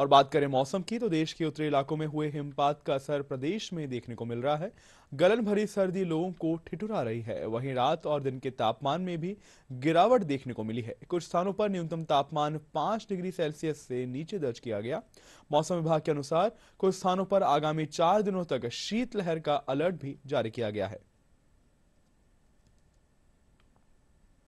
और बात करें मौसम की तो देश के उत्तरी इलाकों में हुए हिमपात का असर प्रदेश में देखने को मिल रहा है गलन भरी सर्दी लोगों को ठिठुरा रही है वहीं रात और दिन के तापमान में भी गिरावट देखने को मिली है कुछ स्थानों पर न्यूनतम तापमान पांच डिग्री सेल्सियस से नीचे दर्ज किया गया मौसम विभाग के अनुसार कुछ स्थानों पर आगामी चार दिनों तक शीतलहर का अलर्ट भी जारी किया गया है